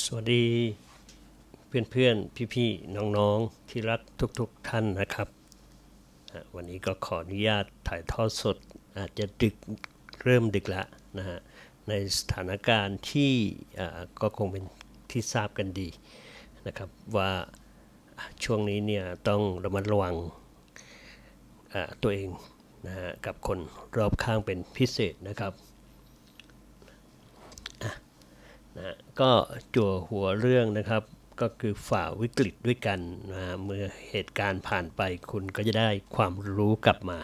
สวัสดีเพื่อนๆพ่นี่ๆ น้องๆที่รักทุกๆทท่านนะครับ วันนี้ก็ขออนุญาตถ่ายทอดสดอาจจะดึกเริ่มดึกละนะฮะในสถานการณ์ที่ก็คงเป็นที่ทราบกันดีนะครับ ว่าช่วงนี้เนี่ยต้องระมัดระวังตัวเองนะฮะกับคนรอบข้างเป็นพิเศษนะครับนะก็จั่วหัวเรื่องนะครับก็คือฝ่าวิกฤตด้วยกันนะเมื่อเหตุการณ์ผ่านไปคุณก็จะได้ความรู้กลับมา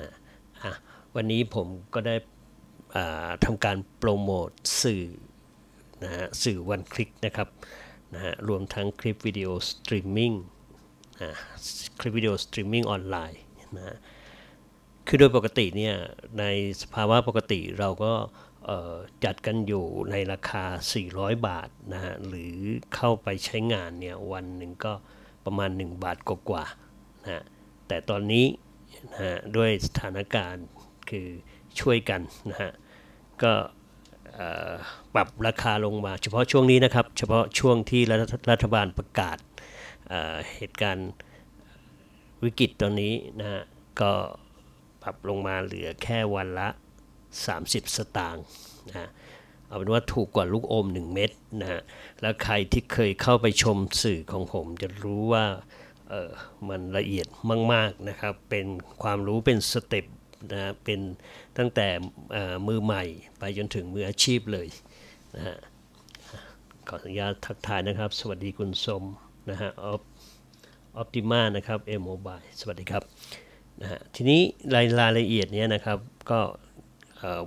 นะะวันนี้ผมก็ได้ทำการโปรโมทสื่อนะสื่อวันคลิกนะครับนะะรวมทั้งคลิปวิดีโอสตรีมมิ่งนะคลิปวิดีโอสตรีมมิ่งออนไลน์นะคือโดยปกติเนี่ยในสภาวะปกติเราก็จัดกันอยู่ในราคา 400 บาทนะฮะ หรือเข้าไปใช้งานเนี่ยวันหนึ่งก็ประมาณ 1 บาทกว่าานะแต่ตอนนี้นะฮะด้วยสถานการณ์คือช่วยกันนะฮะ ก็ปรับราคาลงมา เฉพาะช่วงนี้นะครับ เฉพาะช่วงที่รัฐบาลประกาศ เหตุการณ์วิกฤตตอนนี้นะฮะก็ปรับลงมาเหลือแค่วันละ30 สตางค์นะ เอาเป็นว่าถูกกว่าลูกอม 1 เม็ดนะฮะ แล้วใครที่เคยเข้าไปชมสื่อของผม จะรู้ว่าเออมันละเอียดมาก ๆ นะครับ เป็นความรู้เป็นสเต็ปนะเป็นตั้งแต่มือใหม่ไปจนถึงมืออาชีพเลยนะฮะ ขออนุญาตทักทายนะครับ สวัสดีคุณสมนะฮะออฟออฟติมานะครับเอโมบายสวัสดีครับนะฮะทีนี้รายรายละเอียดเนี้ยนะครับก็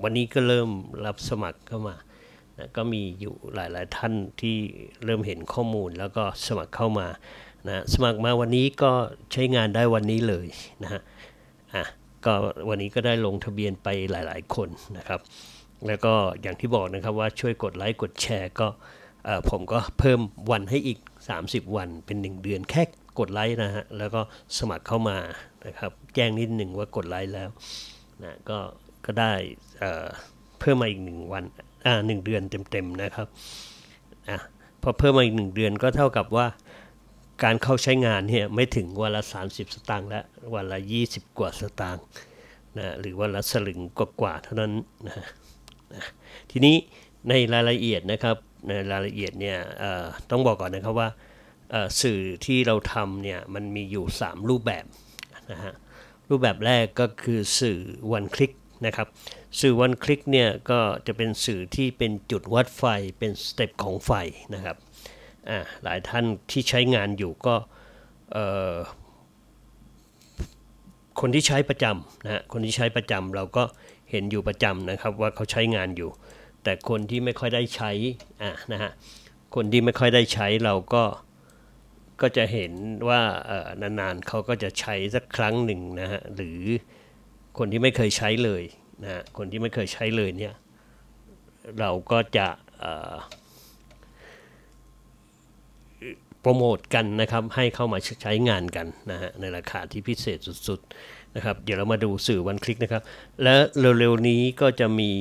วันนี้ก็เริ่มรับสมัครเข้ามานะก็มีอยู่หลาย ๆ ท่านที่เริ่มเห็นข้อมูลแล้วก็สมัครเข้ามานะสมัครมา วันนี้ก็ใช้งานได้วันนี้เลยนะฮะอ่ะก็วันนี้ก็ได้ลงทะเบียนไปหลาย ๆ คนนะครับ แล้วก็อย่างที่บอกนะครับว่าช่วยกดไลค์กดแชร์ก็ผมก็เพิ่มวันให้อีก 30 วัน เป็น 1 เดือนแค่กดไลค์นะฮะแล้วก็สมัครเข้ามานะครับแจ้งนิดหนึ่งว่ากดไลค์แล้วนะก็็ได้เพิ่มมาอีกหนึ่งวันหนึ่งเดือนเต็มๆนะครับอพอเพิ่มมาอีกหนึ่งเดือนก็เท่ากับว่าการเข้าใช้งานเนี่ยไม่ถึงวันละ 30 สตางค์และวันละ 20 กว่าสตางค์นะหรือวันละสลึงกว่ากว่าเท่านั้นนะนะทีนี้ในรายละเอียดนะครับในรายละเอียดเนี่ยต้องบอกก่อนนะครับว่าสื่อที่เราทำเนี่ยมันมีอยู่ 3 รูปแบบนะฮะรูปแบบแรกก็คือสื่อ one click นะครับสื่อวันคลิกเนี่ยก็จะเป็นสื่อที่เป็นจุดวัดไฟ เป็นสเต็ปของไฟนะครับ หลายท่านที่ใช้งานอยู่ก็ คนที่ใช้ประจำนะคนที่ใช้ประจำเราก็เห็นอยู่ประจำนะครับว่าเขาใช้งานอยู่ แต่คนที่ไม่ค่อยได้ใช้อ่ะนะฮะคนที่ไม่ค่อยได้ใช้เราก็ ก็จะเห็นว่านานๆเขาก็จะใช้สักครั้งหนึ่งนะฮะหรือคนที่ไม่เคยใช้เลยนะคนที่ไม่เคยใช้เลยเนี่ยเราก็จะโปรโมทกันนะครับให้เข้ามาใช้งานกันนะฮะในราคาที่พิเศษสุดๆนะครับ เดี๋ยวเรามาดูสื่อวันคลิกนะครับ และเร็วๆนี้ก็จะมี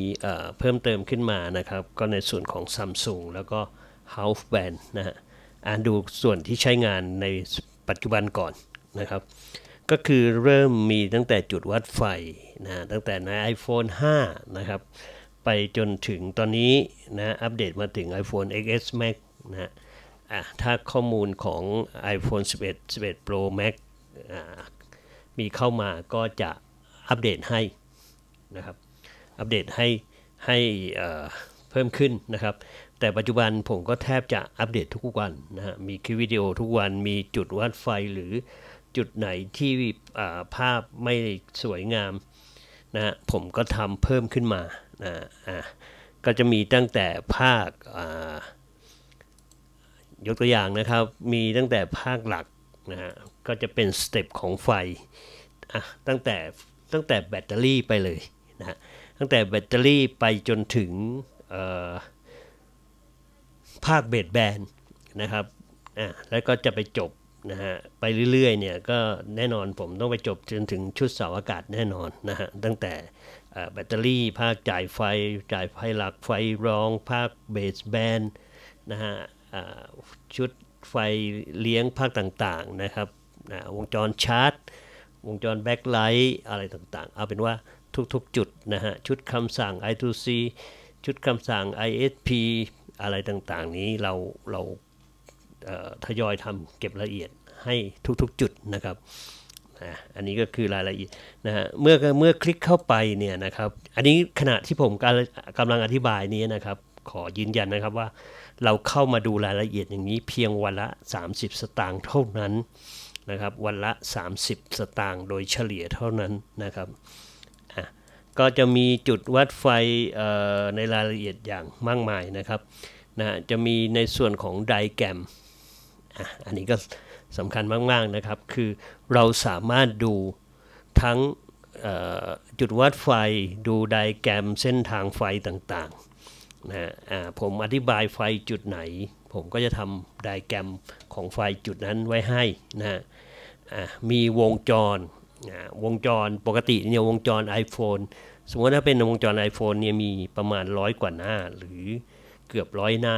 เพิ่มเติมขึ้นมานะครับ ก็ในส่วนของ Samsung แล้วก็ House Band นะฮะอ่านดูส่วนที่ใช้งานในปัจจุบันก่อนนะครับก็คือเริ่มมีตั้งแต่จุดวัดไฟนะตั้งแต่ใน iPhone 5 นะครับ ไปจนถึงตอนนี้นะอัปเดตมาถึง iPhone XS Max นะอ่ะถ้าข้อมูลของ iPhone 11 11 Pro Max มีเข้ามาก็จะอัปเดตให้นะครับอัปเดตให้ให้เพิ่มขึ้นนะครับ แต่ปัจจุบันผมก็แทบจะอัปเดตทุกวันนะฮะมีคลิปวิดีโอทุกวันมีจุดวัดไฟหรือจุดไหนที่ภาพไม่สวยงามนะผมก็ทำเพิ่มขึ้นมานะอ่ะก็จะมีตั้งแต่ภาคยกตัวอย่างนะครับมีตั้งแต่ภาคหลักนะฮะก็จะเป็นสเต็ปของไฟอ่ะตั้งแต่ตั้งแต่แบตเตอรี่ไปเลยนะตั้งแต่แบตเตอรี่ไปจนถึงภาคเบดแบนนะครับอ่ะแล้วก็จะไปจบนะฮะไปเรื่อยๆเนี่ยก็แน่นอนผมต้องไปจบจนถึงชุดเสาอากาศแน่นอนนะฮะ ตั้งแต่แบตเตอรี่ภาคจ่ายไฟจ่ายไฟหลักไฟรองภาคเบสแบนนะฮะชุดไฟเลี้ยงภาคต่างๆนะครับนะวงจรชาร์จ วงจรแบ็คไลท์ อะไรต่างๆ เอาเป็นว่าทุกๆจุดนะฮะ ชุดคำสั่ง I2C ชุดคำสั่ง ISP อะไรต่างๆนี้เราเราทยอยทำเก็บละเอียดให้ทุกๆ จุดนะครับอันนี้ก็คือรายละเอียดนะฮะเมื่อเมื่อคลิกเข้าไปเนี่ยนะครับ อันนี้ขณะที่ผมกำลังอธิบายนี้นะครับ ขอยืนยันนะครับว่า เราเข้ามาดูรายละเอียดอย่างนี้เพียงวันละ 30 สตางค์เท่านั้นนะครับ วันละ 30 สตางค์โดยเฉลี่ยเท่านั้นนะครับก็จะมีจุดวัดไฟในรายละเอียดอย่างมากมายนะครับนะจะมีในส่วนของไดแกรมอันนี้ก็สำคัญมากๆนะครับ คือเราสามารถดูทั้งจุดวัดไฟดูไดแกรมเส้นทางไฟต่างๆนะผมอธิบายไฟจุดไหน ผมก็จะทำไดแกรมของไฟจุดนั้นไว้ให้นะมีวงจรวงจรปกติเนี่ยวงจร iPhone สมมติถ้าเป็นวงจร iPhone เนี่ยมีประมาณร้อยกว่าหน้าหรือเกือบร้อยหน้า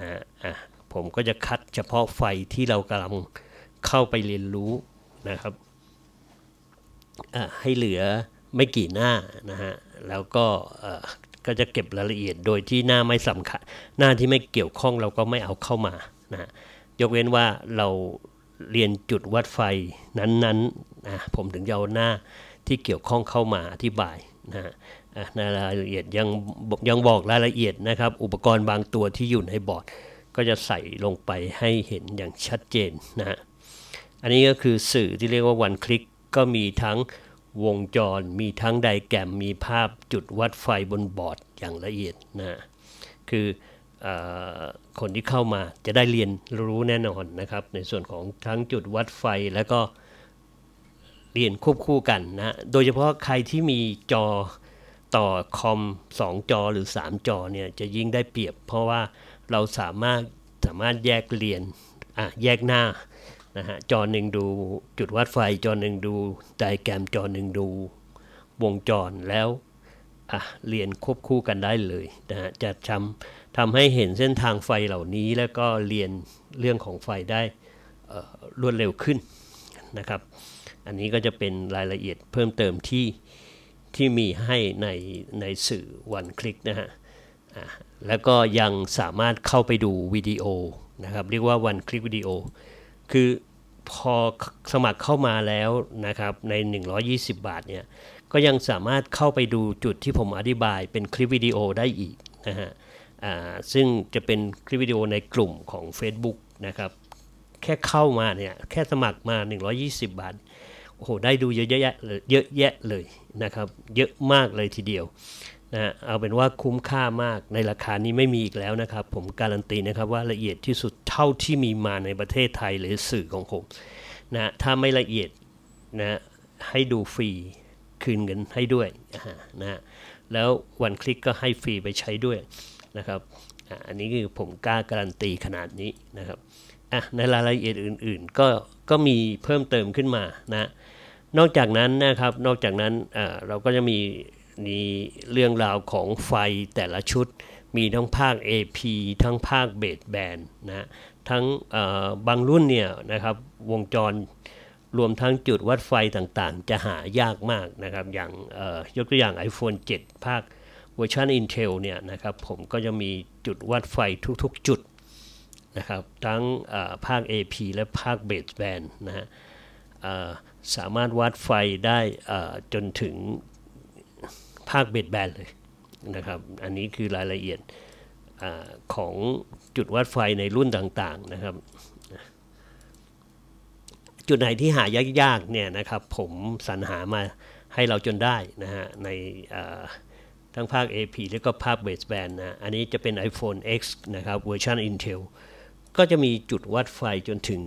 นะะผมก็จะคัดเฉพาะไฟที่เรากำลังเข้าไปเรียนรู้นะครับ ให้เหลือไม่กี่หน้านะฮะ แล้วก็ก็จะเก็บรายละเอียดโดยที่หน้าไม่สำคัญ หน้าที่ไม่เกี่ยวข้องเราก็ไม่เอาเข้ามานะยกเว้นว่าเราเรียนจุดวัดไฟนั้นๆนะผมถึงจะเอาหน้าที่เกี่ยวข้องเข้ามาอธิบายนะฮะรายละเอียดยังยังบอกรายละเอียดนะครับ อุปกรณ์บางตัวที่อยู่ในบอร์ดก็จะใส่ลงไปให้เห็นอย่างชัดเจนนะฮะ อันนี้ก็คือสื่อที่เรียกว่าวันคลิกก็มีทั้งวงจรมีทั้งไดแกรมมีภาพจุดวัดไฟบนบอร์ดอย่างละเอียดนะคืออคนที่เข้ามาจะได้เรียนรู้แน่นอนนะครับ ในส่วนของทั้งจุดวัดไฟแล้วก็ เรียนควบคู่กันนะโดยเฉพาะใครที่มีจอต่อคอม 2 จอหรือ 3 จอเนี่ยจะยิ่งได้เปรียบเพราะว่าเราสามารถสามารถแยกเรียนอะแยกหน้านะฮะจอหนึ่งดู จุดวัดไฟจอหนึ่งดูไดแกรมจอหนึ่งดู วงจรแล้วอะเรียนควบคู่กันได้เลยนะฮะจะทำทำให้เห็นเส้นทางไฟเหล่านี้แล้วก็เรียนเรื่องของไฟได้รวดเร็วขึ้นนะครับ อันนี้ก็จะเป็นรายละเอียดเพิ่มเติมที่ที่มีให้ในในสื่อวันคลิกนะฮะแล้วก็ยังสามารถเข้าไปดูวิดีโอนะครับเรียกว่าวันคลิปวิดีโอ คือพอสมัครเข้ามาแล้วนะครับ ใน 120 บาทเนี่ยก็ยังสามารถเข้าไปดูจุดที่ผมอธิบายเป็นคลิปวิดีโอได้อีกนะฮะซึ่งจะเป็นคลิปวิดีโอในกลุ่มของ Facebook นะครับแค่เข้ามาเนี่ยแค่สมัครมา 120 บาท โอ้โห ได้ดูเยอะแยะเลยเยอะแยะเลยนะครับ เยอะมากเลยทีเดียวนะเอาเป็นว่าคุ้มค่ามากในราคานี้ไม่มีอีกแล้วนะครับผมการันตีนะครับว่าละเอียดที่สุดเท่าที่มีมาในประเทศไทยหรือสื่อของผมนะถ้าไม่ละเอียดนะให้ดูฟรีคืนเงินให้ด้วยนะแล้ววันคลิกก็ให้ฟรีไปใช้ด้วยนะครับอันนี้คือผมกล้าการันตีขนาดนี้นะครับในรายละเอียดอื่นๆก็ก็มีเพิ่มเติมขึ้นมานะนอกจากนั้นนะครับนอกจากนั้นเราก็จะมีมีเรื่องราวของไฟแต่ละชุดมีทั้งภาค AP ทั้งภาคเบสแบนนะทั้งบางรุ่นเนี่ยนะครับ วงจรรวมทั้งจุดวัดไฟต่างๆ จะหายากมากนะครับอย่างยกตัวอย่าง iPhone 7 ภาคเวอร์ชัน Intel เนี่ยนะครับ ผมก็จะมีจุดวัดไฟทุกๆจุด นะครับ ทั้งภาค AP และภาคเบสแบนนะฮะสามารถวัดไฟได้จนถึงภาคเบดแบนเลยนะครับ อันนี้คือรายละเอียดอของจุดวัดไฟในรุ่นต่างๆนะครับ จุดไหนที่หายากๆเนี่ยนะครับ ผมสรรหามาให้เราจนได้นะฮะในทั้งภาค AP แล้วก็ภาคเบสแบนนะอันนี้จะเป็น iPhone X นะครับเวอร์ชัน Intel ก็จะมีจุดวัดไฟจนถึง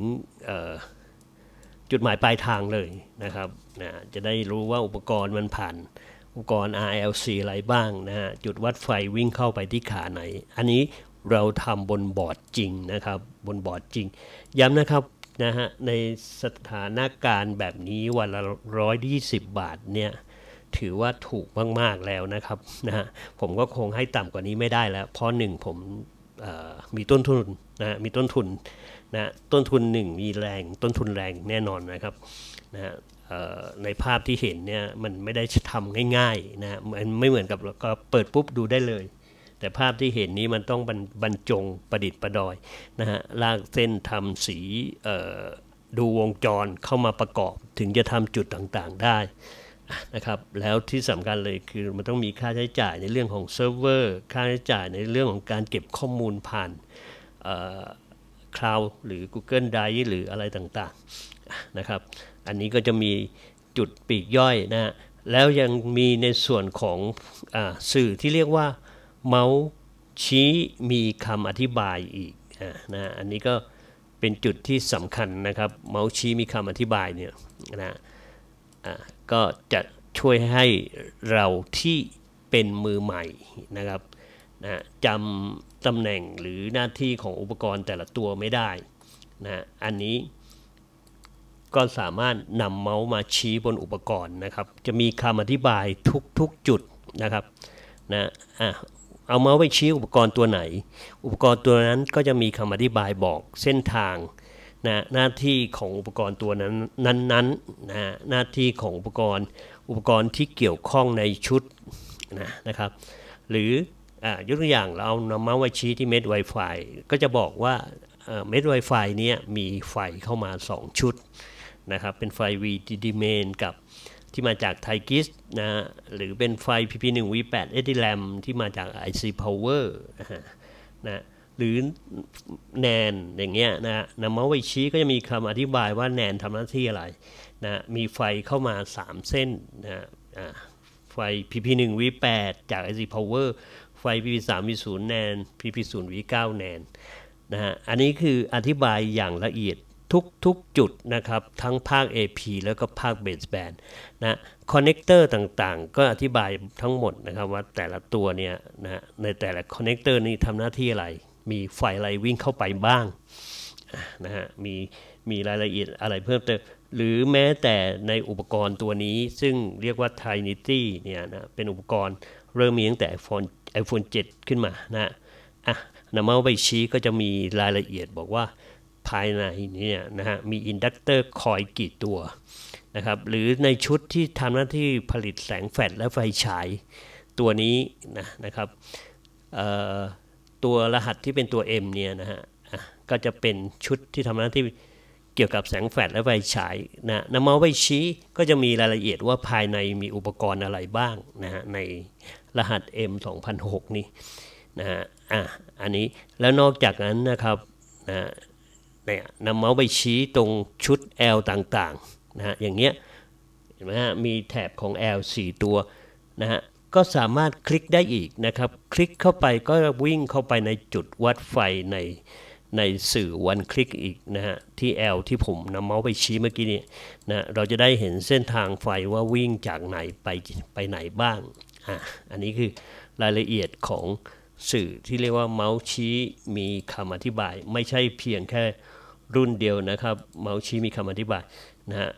จุดหมายปลายทางเลยนะครับนะจะได้รู้ว่าอุปกรณ์มันผ่านอุปกรณ์ RLC อะไรบ้างนะฮะจุดวัดไฟวิ่งเข้าไปที่ขาไหน อันนี้เราทำบนบอร์ดจริงนะครับบนบอร์ดจริง ย้ำนะครับนะฮะในสถานการณ์แบบนี้วันละร้อยยี่สิบบาทเนี่ยถือว่าถูกมาก ๆ แล้วนะครับนะฮะผมก็คงให้ต่ำกว่านี้ไม่ได้แล้ว เพราะหนึ่งผมมีต้นทุนนะมีต้นทุนนะต้นทุนหนึ่ง มีแรง ต้นทุนแรงแน่นอนนะครับนะฮะในภาพที่เห็นเนี่ยมันไม่ได้ทำง่ายๆนะมันไม่เหมือนกับก็เปิดปุ๊บดูได้เลย แต่ภาพที่เห็นนี้มันต้องบรรจงประดิษฐ์ประดอยนะฮะลากเส้นทำสีดูวงจรเข้ามาประกอบ ถึงจะทำจุดต่างๆได้นะครับแล้วที่สำคัญเลยคือมันต้องมีค่าใช้จ่ายในเรื่องของเซิร์ฟเวอร์ ค่าใช้จ่ายในเรื่องของการเก็บข้อมูลผ่านคลาวด์หรือ Google Drive หรืออะไรต่างๆนะครับอันนี้ก็จะมีจุดปีกย่อยนะฮะ แล้วยังมีในส่วนของอสื่อที่เรียกว่าเมาส์ชี้มีคำอธิบายอีกนะอันนี้ก็เป็นจุดที่สำคัญนะครับ เมาส์ชี้มีคำอธิบายเนี่ยนะก็จะช่วยให้เราที่เป็นมือใหม่นะครับนะจำตำแหน่งหรือหน้าที่ของอุปกรณ์แต่ละตัวไม่ได้นะอันนี้ก็สามารถนำเมาส์มาชี้บนอุปกรณ์นะครับจะมีคำอธิบายทุกๆจุดนะครับนะอ่ะเอาเมาส์ไปชี้อุปกรณ์ตัวไหน อุปกรณ์ตัวนั้นก็จะมีคำอธิบายบอกเส้นทางนะหน้าที่ของอุปกรณ์ตัวนั้นนั้นๆนนนะหน้าที่ของอุปกรณ์อุปกรณ์ที่เกี่ยวข้องในชุดนะนะครับหรืออ่ยกตัวอย่างเราเอานำเมาส์ไปชี้ที่เม็ด Wi-Fi ก็จะบอกว่าเม็ด Wi-Fi เนี้ยมีไฟเข้ามา 2 ชุดนะครับ เป็นไฟ VDD main กับที่มาจากไทกิสนะหรือเป็นไฟ PP1 V8 e d i l a m ที่มาจาก IC Power นะฮะนะหรือ แนนอย่างเงี้ยนะนามาวชีก็จะมีคำอธิบายว่าแนนทำหน้าที่อะไรนะมีไฟเข้ามา 3 เส้นนะไฟ PP1 V8 จาก IC Power ไฟ PP3 V0 แนน PP0 V9 แนนนะฮะ อันนี้คืออธิบายอย่างละเอียดทุกๆจุดนะครับ ทั้งภาค AP แล้วก็ภาคเบสแบนนะคอนเนคเตอร์ต่างๆ ก็อธิบายทั้งหมดนะครับ ว่าแต่ละตัวเนี่ยนะในแต่ละคอนเนคเตอร์นี้ทำหน้าที่อะไร มีไฟอะไรวิ่งเข้าไปบ้างนะฮะมีมีรายละเอียดอะไรเพิ่มเติมหรือแม้แต่ในอุปกรณ์ตัวนี้ซึ่งเรียกว่า t ท i n i t y เนี่ยนะเป็นอุปกรณ์เริ่มมีตั้งแต่ iPhone iPhone 7 ขึ้นมานะอ่ะนำมาไปชี้ก็จะมีรายละเอียดบอกว่าภายในเนี่ยนะฮะมีอินดักเตอร์คอยกี่ตัวนะครับหรือในชุดที่ทำหน้าที่ผลิตแสงแฟลชและไฟฉายตัวนี้นะนะครับตัวรหัสที่เป็นตัว M เนี่ยนะฮะก็จะเป็นชุดที่ทำหน้าที่เกี่ยวกับแสงแฟลชและไฟฉายนะนำมาไว้ชี้ก็จะมีรายละเอียดว่าภายในมีอุปกรณ์อะไรบ้างนะฮะในรหัส M 2006 นี้นะฮะอ่ะอันนี้แล้วนอกจากนั้นนะครับนะเนี่ยนำเมาส์ไปชี้ตรงชุด L ต่างๆนะฮะอย่างเงี้ยเห็นไหมฮะมีแถบของ L 4ตัวนะฮะก็สามารถคลิกได้อีกนะครับคลิกเข้าไปก็วิ่งเข้าไปในจุดวัดไฟในในสื่อวันคลิกอีกนะฮะที่ L ที่ผมนำเมาส์ไปชี้เมื่อกี้นี้นะเราจะได้เห็นเส้นทางไฟว่าวิ่งจากไหนไปไปไหนบ้างอ่ะอันนี้คือรายละเอียดของสื่อที่เรียกว่าเมาส์ชี้มีคำอธิบายไม่ใช่เพียงแค่รุ่นเดียวนะครับเมาส์ชี้มีคำอธิบายนะฮะ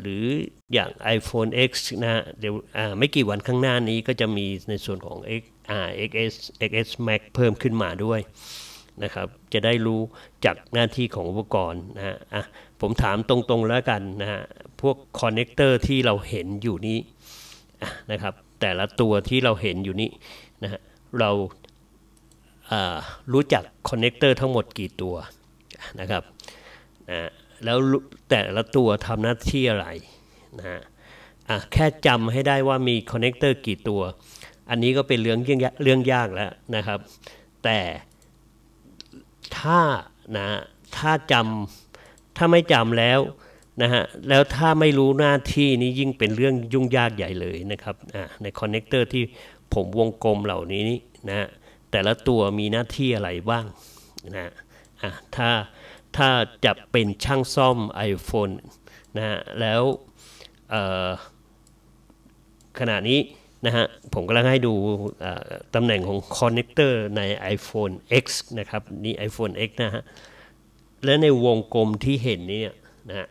หรืออย่าง iPhone X นะเดี๋ยวไม่กี่วันข้างหน้านี้ก็จะมีในส่วนของ X XS XS Max เพิ่มขึ้นมาด้วยนะครับจะได้รู้จากหน้าที่ของอุปกรณ์นะฮะผมถามตรงๆแล้วกันนะฮะพวกคอนเนคเตอร์ที่เราเห็นอยู่นี้นะครับแต่ละตัวที่เราเห็นอยู่นี้นะฮะเรารู้จักคอนเนคเตอร์ทั้งหมดกี่ตัวนะครับนะแล้วแต่ละตัวทำหน้าที่อะไรนะอ่ะแค่จำให้ได้ว่ามีคอนเนคเตอร์กี่ตัว อันนี้ก็เป็นเรื่องเรื่องยากแล้วนะครับ แต่ถ้านะถ้าจำถ้าไม่จำแล้วนะฮะแล้วถ้าไม่รู้หน้าที่นี้ยิ่งเป็นเรื่องยุ่งยากใหญ่เลยนะครับในคอนเนคเตอร์ที่ผมวงกลมเหล่านี้นะแต่ละตัวมีหน้าที่อะไรบ้างนะอะถ้าถ้าจะเป็นช่างซ่อม iPhone นะฮะแล้วขณะนี้นะฮะผมกำลังให้ดูตำแหน่งของคอนเนคเตอร์ใน iPhone X นะครับนี่ iPhone X นะฮะและในวงกลมที่เห็นนี่นะฮะ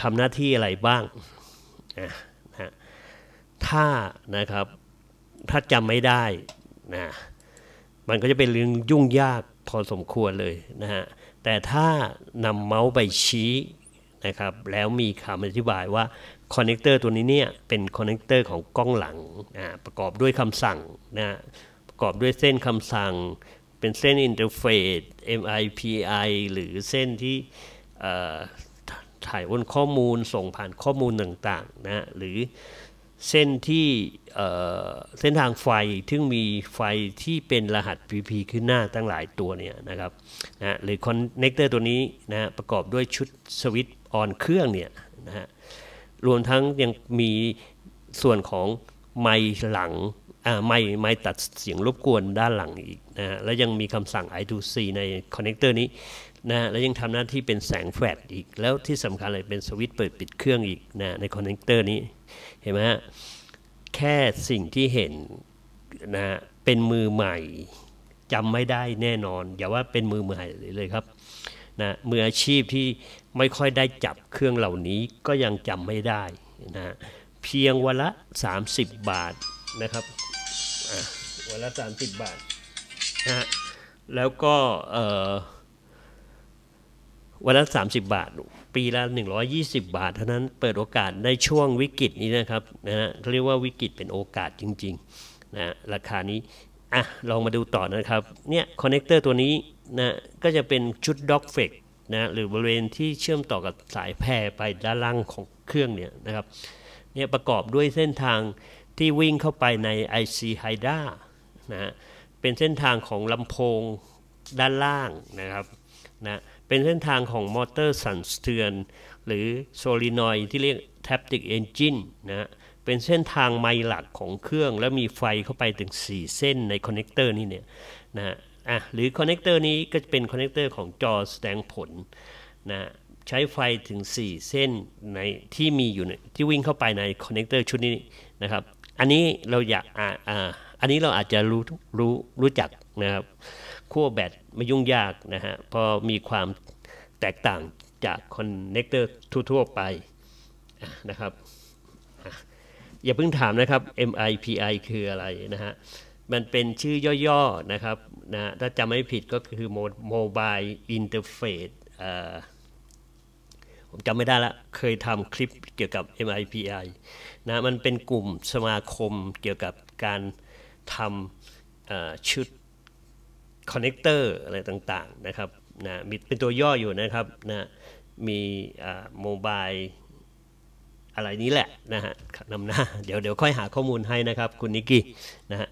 ทำหน้าที่อะไรบ้างนะฮะถ้านะครับถ้าจำไม่ได้นะมันก็จะเป็นเรื่องยุ่งยากพอสมควรเลยนะฮะ แต่ถ้านำเมาส์ไปชี้นะครับ แล้วมีคำอธิบายว่าคอนเนคเตอร์ตัวนี้เนี่ย เป็นคอนเนคเตอร์ของกล้องหลังอ่าประกอบด้วยคำสั่งนะ ประกอบด้วยเส้นคำสั่ง เป็นเส้นอินเทอร์เฟซ MIPI หรือเส้นที่ถ่ายวนข้อมูลส่งผ่านข้อมูลต่างๆนะหรือเส้นที่เส้นทางไฟซึ่งมีไฟที่เป็นรหัส PP ขึ้นหน้าตั้งหลายตัวเนี่ยนะครับนะหรือคอนเนคเตอร์ตัวนี้นะประกอบด้วยชุดสวิตช์ออนเครื่องเนี่ยนะฮะรวมทั้งยังมีส่วนของไมหลังไม้ไม้ตัดเสียงรบกวนด้านหลังอีกนะฮะและยังมีคำสั่ง I2C ในคอนเนคเตอร์นี้นะและยังทำหน้าที่เป็นแสงแฟลชอีก แล้วที่สำคัญเลยเป็นสวิตช์เปิดปิดเครื่องอีกนะในคอนเนคเตอร์นี้เห็นไหมฮะแค่สิ่งที่เห็นนะเป็นมือใหม่จำไม่ได้แน่นอน อย่าว่าเป็นมือใหม่เลยครับนะมืออาชีพที่ไม่ค่อยได้จับเครื่องเหล่านี้ก็ยังจำไม่ได้นะเพียงวันละ 30 บาทนะครับวันละ30 บาทนะแล้วก็เวันละ30 บาท ปีละ 120 บาท เท่านั้นเปิดโอกาสในช่วงวิกฤตนี้นะครับนะฮะเาเรียกว่าวิกฤตเป็นโอกาสจริงๆนะราคานี้ อ่ะ ลองมาดูต่อนะครับ เนี่ยคอนเนคเตอร์ตัวนี้นะ ก็จะเป็นชุดด็อกเฟกนะ หรือบริเวณที่เชื่อมต่อกับสายแพรไปด้านล่างของเครื่องเนี่ยนะครับ เนี่ยประกอบด้วยเส้นทางที่วิ่งเข้าไปใน IC h y d a นะเป็นเส้นทางของลำโพงด้านล่างนะครับนะเป็นเส้นทางของมอเตอร์สั่นสะเทือน หรือโซลินอยที่เรียกแทปติกเอนจินนะเป็นเส้นทางไมล์หลักของเครื่อง แล้วมีไฟเข้าไปถึง 4 เส้นในคอนเนคเตอร์นี่เนี่ย นะอ่ะหรือคอนเนคเตอร์นี้ก็จะเป็นคอนเนคเตอร์ของจอแสดงผล นะใช้ไฟถึง 4 เส้นในที่มีอยู่ที่วิ่งเข้าไปในคอนเนคเตอร์ชุดนี้นะครับ อันนี้เราอยากอ่า อันนี้เราอาจจะรู้รู้รู้จักนะครับขั้วแบตไม่ยุ่งยากนะฮะพอมีความแตกต่างจากคอนเนคเตอร์ทั่วๆไปนะครับอย่าเพิ่งถามนะครับ MIPI คืออะไรนะฮะมันเป็นชื่อย่อๆ นะครับนะถ้าจำไม่ผิดก็คือ Mobile Interface ผมจำไม่ได้ละเคยทำคลิปเกี่ยวกับ MIPI นะมันเป็นกลุ่มสมาคมเกี่ยวกับการทำชุดคอนเนคเตอร์อะไรต่าง ๆ นะครับนะมีเป็นตัวย่ออยู่นะครับนะมีโมบายอะไรนี้แหละนะฮะนำหน้าเดี๋ยวเดี๋ยวค่อยหาข้อมูลให้นะครับ คุณนิกกี้นะฮะ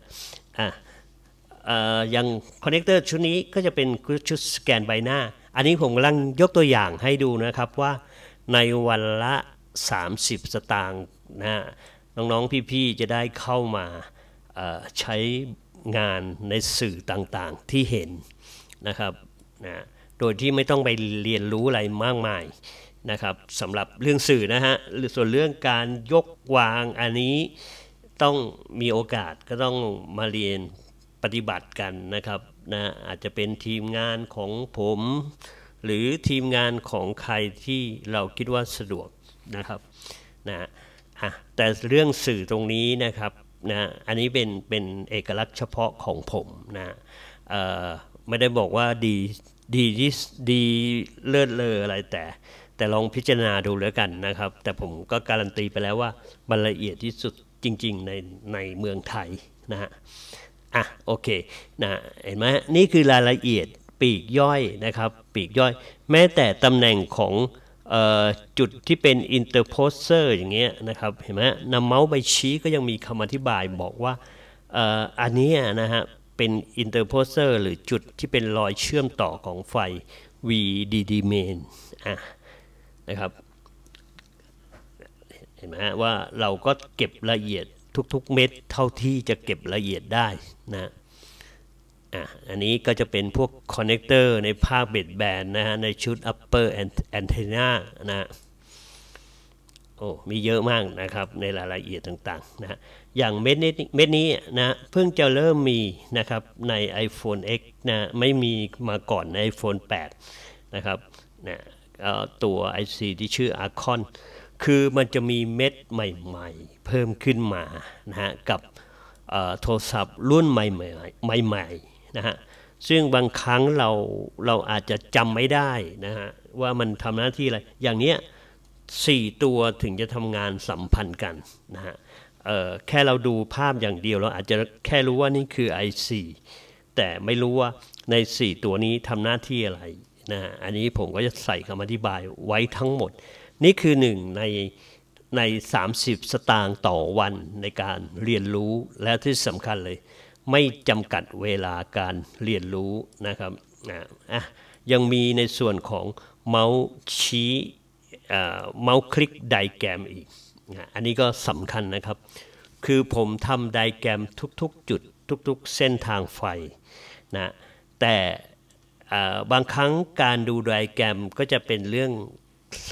อ่าอย่างคอนเนคเตอร์ชุดนี้ก็จะเป็นชุดสแกนใบหน้า อันนี้ผมกำลังยกตัวอย่างให้ดูนะครับ ว่าในวันละ 30 สตางค์นะน้อง ๆ พี่ ๆ จะได้เข้ามาใช้งานในสื่อต่างๆที่เห็นนะครับนะโดยที่ไม่ต้องไปเรียนรู้อะไรมากมายนะครับสำหรับเรื่องสื่อนะฮะส่วนเรื่องการยกวางอันนี้ต้องมีโอกาสก็ต้องมาเรียนปฏิบัติกันนะครับนะอาจจะเป็นทีมงานของผม หรือทีมงานของใครที่เราคิดว่าสะดวกนะครับนะะแต่เรื่องสื่อตรงนี้นะครับนะอันนี้เป็นเป็นเอกลักษณ์เฉพาะของผมนะไม่ได้บอกว่าดีดีที่ดีเลิศเลออะไรแต่ แต่ลองพิจารณาดูแล้วกันนะครับ แต่ผมก็การันตีไปแล้วว่ามันละเอียดที่สุดจริงๆในในเมืองไทยนะฮะอ่ะโอเคนะเห็นไหมนี่คือรายละเอียดปีกย่อยนะครับปีกย่อย แม้แต่ตำแหน่งของจุดที่เป็น interposer อย่างเงี้ยนะครับ เห็นไหมนำเมาส์ไปชี้ก็ยังมีคำอธิบายบอกว่า อันนี้นะฮะ เป็น interposer หรือจุดที่เป็นรอยเชื่อมต่อของไฟ VDD main ะนะครับ เห็นไหมว่าเราก็เก็บละเอียดทุกๆเม็ดเท่าที่จะเก็บละเอียดได้นะอันนี้ก็จะเป็นพวกคอนเนคเตอร์ในภาคเบดแบนนะฮะ ในชุด upper antenna นะโอ้มีเยอะมากนะครับ ในรายละเอียดต่างๆนะอย่างเม็ดนี้เม็ดนี้นะ เพิ่งจะเริ่มมีนะครับใน iPhone X นะไม่มีมาก่อนใน iPhone 8นะครับนะตัว IC ที่ชื่อ Arcon คือมันจะมีเม็ดใหม่ๆ เพิ่มขึ้นมานะฮะกับโทรศัพท์รุ่นใหม่ๆใหม่ๆนะฮะซึ่งบางครั้งเราเราอาจจะจำไม่ได้นะฮะว่ามันทำหน้าที่อะไร อย่างเนี้ยสี่ตัวถึงจะทำงานสัมพันธ์กันนะฮะแค่เราดูภาพอย่างเดียวเราอาจจะแค่รู้ว่านี่คือ IC แต่ไม่รู้ว่าใน 4 ตัวนี้ทำหน้าที่อะไรนะอันนี้ผมก็จะใส่คำอธิบายไว้ทั้งหมด นี่คือหนึ่งในใน 30 สตางค์ต่อวันในการเรียนรู้และที่สำคัญเลยไม่จำกัดเวลาการเรียนรู้นะครับอ่ะยังมีในส่วนของเมาส์ชี้ เมาส์คลิกไดแกรมอีก อันนี้ก็สำคัญนะครับ คือผมทำไดแกรมทุกๆจุด ทุกๆเส้นทางไฟนะแต่บางครั้งการดูไดแกรมก็จะเป็นเรื่อง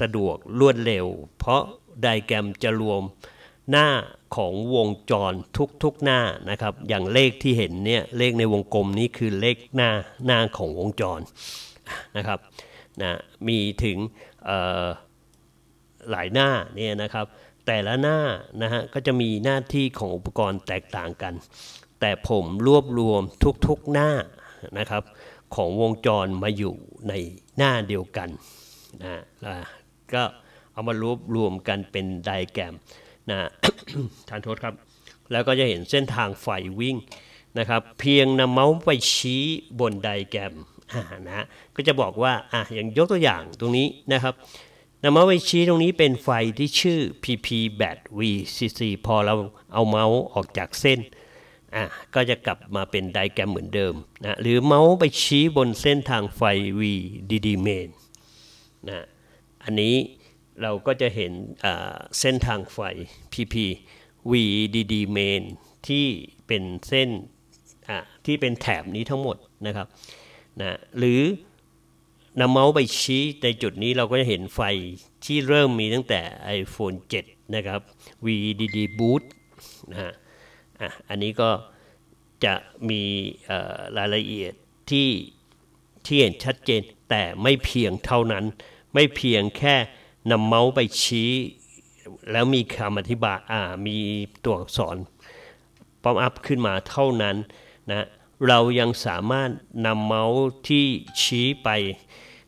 สะดวกรวดเร็ว เพราะไดแกรมจะรวมหน้าของวงจรทุกๆหน้านะครับ อย่างเลขที่เห็นเนี่ยเลขในวงกลมนี้คือเลขหน้า หน้าของวงจรนะครับนะมีถึงหลายหน้าเนี่ยนะครับ แต่ละหน้านะฮะก็จะมีหน้าที่ของอุปกรณ์แตกต่างกัน แต่ผมรวบรวมทุกๆหน้านะครับของวงจรมาอยู่ในหน้าเดียวกันนะก็เอามารวบรวมกันเป็นไดแกรมนะทานโทษครับ แล้วก็จะเห็นเส้นทางไฟวิ่งนะครับ เพียงนำเมาส์ไปชี้บนไดแกรมนะก็จะบอกว่าอ่ะอย่างยกตัวอย่างตรงนี้นะครับนำเมาส์ไปชี้ตรงนี้เป็นไฟที่ชื่อ pp b a t vcc พอเราเอาเมาส์ออกจากเส้นอ่ะก็จะกลับมาเป็นไดแกรมเหมือนเดิมนะหรือเมาส์ไปชี้บนเส้นทางไฟ vdd main นะอันนี้เราก็จะเห็นเส้นทางไฟ PP VDD main ที่เป็นเส้นที่เป็นแถบนี้ทั้งหมดนะครับนะหรือนำเมาส์ไปชี้ในจุดนี้เราก็จะเห็นไฟที่เริ่มมีตั้งแต่ iPhone 7นะครับ VDD boot นะฮะอันนี้ก็จะมีรายละเอียดที่ ที่เห็นชัดเจนแต่ไม่เพียงเท่านั้น ไม่เพียงแค่นำเมาส์ไปชี้ แล้วมีคำอธิบายอ่ามีตัวอักษรป้อมอัพขึ้นมาเท่านั้นนะเรายังสามารถนำเมาส์ที่ชี้ไป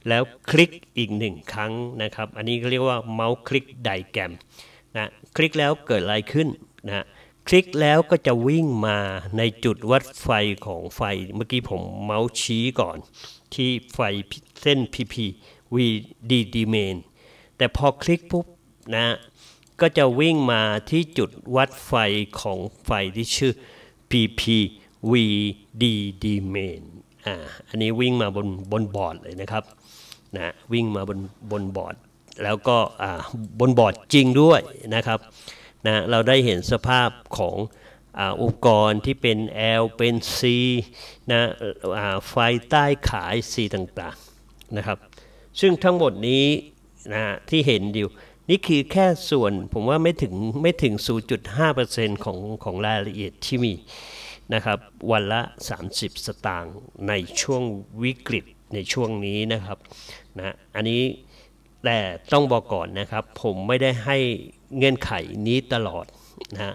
แล้วคลิกอีกหนึ่งครั้งนะครับอันนี้เรียกว่าเมาส์คลิกไดแกรมนะคลิกแล้วเกิดอะไรขึ้นนะคลิกแล้วก็จะวิ่งมาในจุดวัดไฟของไฟเมื่อกี้ผมเมาส์ชี้ก่อน ที่ไฟเส้น PP VD d m a i n แต่พอคลิกปุ๊บนะ ก็จะวิ่งมาที่จุดวัดไฟของไฟที่ชื่อ PPVDD main อ่าอันนี้วิ่งมาบนบนบอร์ดเลยนะครับนะวิ่งมาบนบนบอร์ด แล้วก็อ่าบนบอร์ดจริงด้วยนะครับนะเราได้เห็นสภาพของอุปกรณ์ที่เป็น L เป็น C นะไฟใต้ขาย C ต่างๆนะครับ ซึ่งทั้งหมดนี้นะที่เห็นอยู่นี่คือแค่ส่วน ผมว่าไม่ถึงไม่ถึง0.5%ของของรายละเอียดที่มีนะครับวันละ 30 สตางค์ในช่วงวิกฤตในช่วงนี้นะครับนะอันนี้แต่ต้องบอกก่อนนะครับ ผมไม่ได้ให้เงื่อนไขนี้ตลอดนะ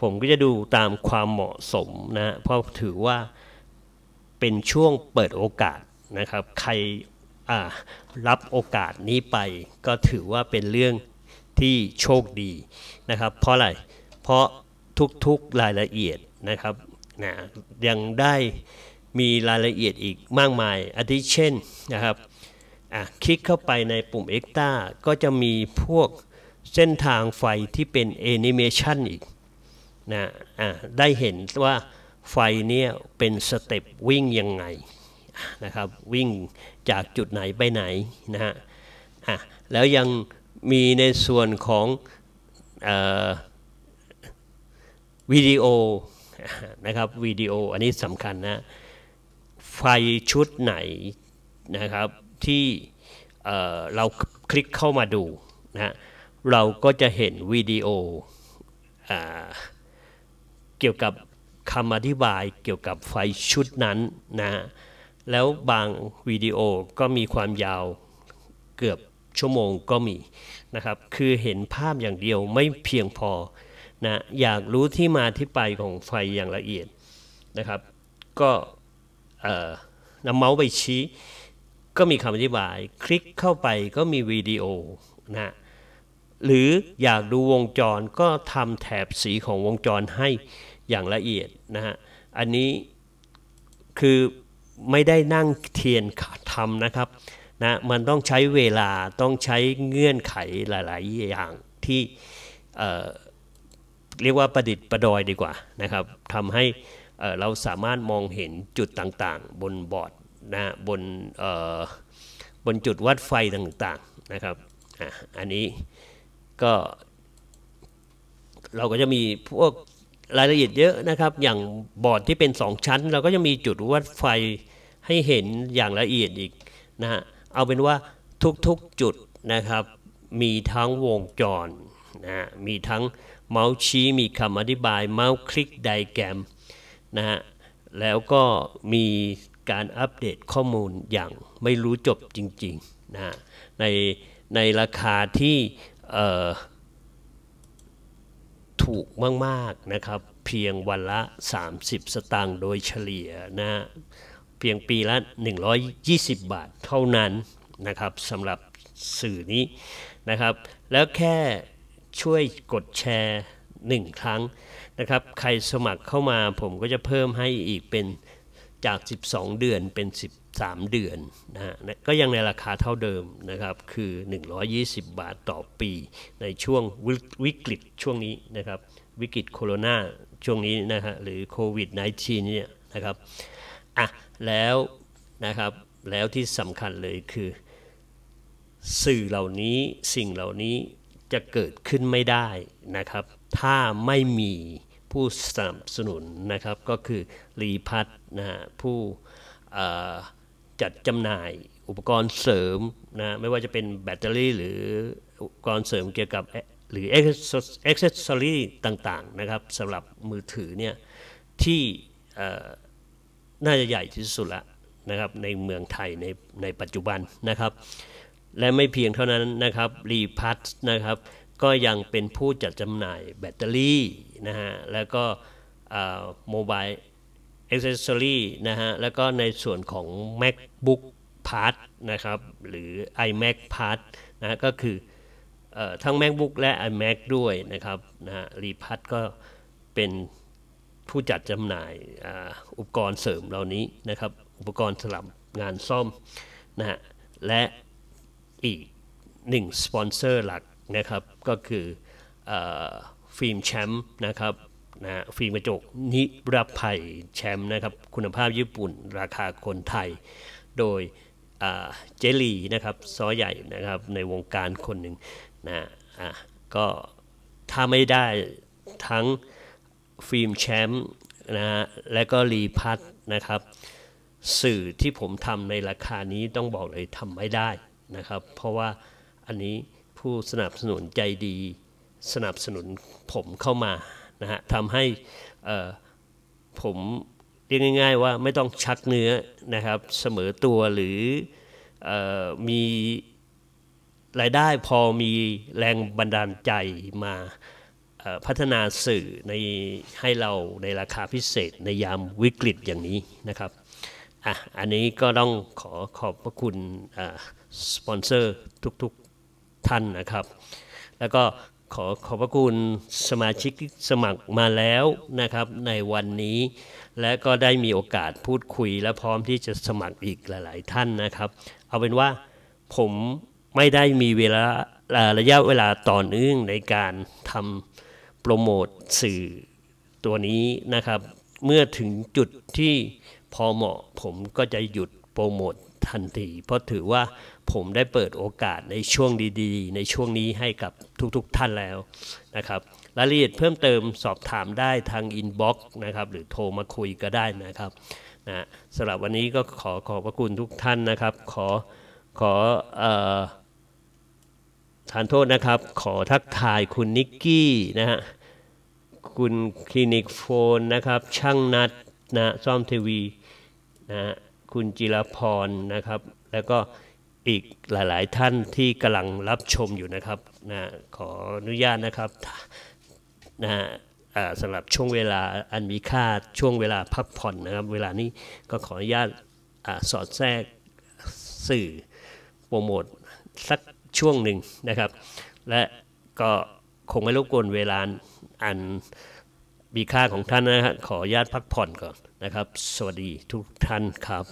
ผมก็จะดูตามความเหมาะสมนะเพราะถือว่าเป็นช่วงเปิดโอกาสนะครับใครรับโอกาสนี้ไปก็ถือว่าเป็นเรื่องที่โชคดีนะครับเพราะอะไร เพราะทุกๆรายละเอียดนะครับนะยังได้มีรายละเอียดอีกมากมายอาทิเช่นนะครับคลิกเข้าไปในปุ่มเ e x ต้าก็จะมีพวกเส้นทางไฟที่เป็นแอนิเมชันอีกนะได้เห็นว่าไฟเนี่ยเป็นสเต็ปวิ่งยังไงนะครับวิ่งจากจุดไหนไปไหนนะฮะแล้วยังมีในส่วนของวิดีโอนะครับวิดีโออันนี้สำคัญนะ ไฟชุดไหนนะครับที่เเราคลิกเข้ามาดูนะเราก็จะเห็นวิดีโออเกี่ยวกับคำอธิบายเกี่ยวกับไฟชุดนั้นนะแล้วบางวิดีโอก็มีความยาวเกือบชั่วโมงก็มีนะครับ คือเห็นภาพอย่างเดียวไม่เพียงพอนะ อยากรู้ที่มาที่ไปของไฟอย่างละเอียดนะครับ ก็นำเมาส์ไปชี้ ก็มีคำอธิบาย คลิกเข้าไปก็มีวิดีโอนะ หรืออยากดูวงจรก็ทำแถบสีของวงจรให้อย่างละเอียดนะฮะ อันนี้คือไม่ได้นั่งเทียนทำนะครับนะมันต้องใช้เวลาต้องใช้เงื่อนไขหลาย ๆ อย่างที่เเรียกว่าประดิษฐ์ประดอยดีกว่านะครับทำให้เราสามารถมองเห็นจุดต่าง ๆ บนบอร์ดนะบนบนจุดวัดไฟต่าง ๆ นะครับออันนี้ก็เราก็จะมีพวกรายละเอียดเยอะนะครับ อย่างบอร์ดที่เป็น2ชั้น เราก็จะมีจุดวัดไฟให้เห็นอย่างละเอียดอีกนะฮะเอาเป็นว่าทุกๆจุดนะครับมีทั้งวงจรนะฮะมีทั้งเมาส์ชี้มีคำอธิบายเมาส์คลิกไดแกรมนะฮะแล้วก็มีการอัปเดตข้อมูลอย่างไม่รู้จบจริงๆนะในในราคาที่ถูกมากๆนะครับเพียงวันละ 30 สตางค์โดยเฉลี่ยนะเพียงปีละ 120 บาทเท่านั้นนะครับสำหรับสื่อนี้นะครับแล้วแค่ช่วยกดแชร์หนึ่งครั้งนะครับใครสมัครเข้ามาผมก็จะเพิ่มให้อีกเป็นจาก 12 เดือนเป็น 13 เดือนนะฮะก็ยังในราคาเท่าเดิมนะครับคือ 120 บาทต่อปีในช่วงวิกฤตช่วงนี้นะครับวิกฤตโควิดช่วงนี้นะฮะหรือโควิด -19 เนี่ยนะครับ่ะแล้วนะครับ แล้วที่สำคัญเลยคือสื่อเหล่านี้สิ่งเหล่านี้จะเกิดขึ้นไม่ได้นะครับ ถ้าไม่มีผู้สนับสนุนนะครับ ก็คือรีพัฒนะผู้จัดจำหน่ายอุปกรณ์เสริมนะ ไม่ว่าจะเป็นแบตเตอรี่หรืออุปกรณ์เสริมเกี่ยวกับ หรือเอ็กซ์เซอรี่ต่างๆ นะครับสำหรับมือถือเนี่ยที่น่าจะใหญ่ที่สุดละนะครับในเมืองไทยในในปัจจุบันนะครับและไม่เพียงเท่านั้นนะครับรีพัตนะครับก็ยังเป็นผู้จัดจำหน่ายแบตเตอรี่นะฮะแล้วก็โมบายเอ็กเซสซอรี่นะฮะแล้วก็ในส่วนของ macbook part นะครับหรือ imac part นะก็คืออทั้ง macbook และ imac ด้วยนะครับนะฮะรีพัตก็เป็นผู้จัดจำหน่ายอุปกรณ์เสริมเหล่านี้นะครับอุปกรณ์สลับงานซ่อมนะฮะและอีกหนึ่งสปอนเซอร์หลักนะครับก็คืออฟิล์มแชมป์นะครับนะฟิล์มกระจกนิรภัยแชมป์นะครับคุณภาพญี่ปุ่นราคาคนไทยโดยเจลีนะครับซอใหญ่นะครับในวงการคนหนึ่งนะะก็ถ้าไม่ได้ทั้งฟิล์มแชมป์นะฮะและก็รีพัทนะครับ สื่อที่ผมทำในราคานี้ต้องบอกเลยทำไม่ได้นะครับ เพราะว่าอันนี้ผู้สนับสนุนใจดีสนับสนุนผมเข้ามานะฮะทำให้ผมเรียกง่าย ๆ ว่าไม่ต้องชักเนื้อนะครับ เสมอตัวหรือออมีรายได้พอมีแรงบันดาลใจมาพัฒนาสื่อในให้เราในราคาพิเศษในยามวิกฤตอย่างนี้นะครับ อ่ะ อันนี้ก็ต้องขอขอบพระคุณสปอนเซอร์ทุกๆท่านนะครับ แล้วก็ขอขอบพระคุณสมาชิกสมัครมาแล้วนะครับในวันนี้ และก็ได้มีโอกาสพูดคุยและพร้อมที่จะสมัครอีกหลาย ๆท่านนะครับ เอาเป็นว่าผมไม่ได้มีเวลาระยะเวลาต่อเนื่องในการทำรโมท สื่อตัวนี้นะครับ เมื่อถึงจุดที่พอเหมาะผมก็จะหยุดโปรโมททันทีเพราะถือว่าผมได้เปิดโอกาสในช่วงดีๆ ในช่วงนี้ให้กับทุก ๆทท่านแล้วนะครับ รายละเอียดเพิ่มเติมสอบถามได้ทางอินบ็อกซ์นะครับหรือโทรมาคุยก็ได้นะครับนะสำหรับวันนี้ก็ขอขอบพระคุณทุกท่านนะครับ ขอขออทานโทษนะครับ ขอทักทายคุณนิกกี้นะฮะคุณคลินิกโฟนนะครับช่างนัดนะซ่อมทีวีนะคุณจิรพรนะครับแล้วก็อีกหลายๆท่านที่กำลังรับชมอยู่นะครับนะขออนุญาตนะครับนะสำหรับช่วงเวลาอันมีค่าช่วงเวลาพักผ่อนนะครับ เวลานี้ก็ขออนุญาตอสอดแทรกสื่อโปรโมทสักช่วงหนึ่งนะครับและก็คงไม่รบกวนเวลาอันมีค่าของท่านนะฮะขออนุญาตพักผ่อนก่อนนะครับ สวัสดีทุกท่านครับ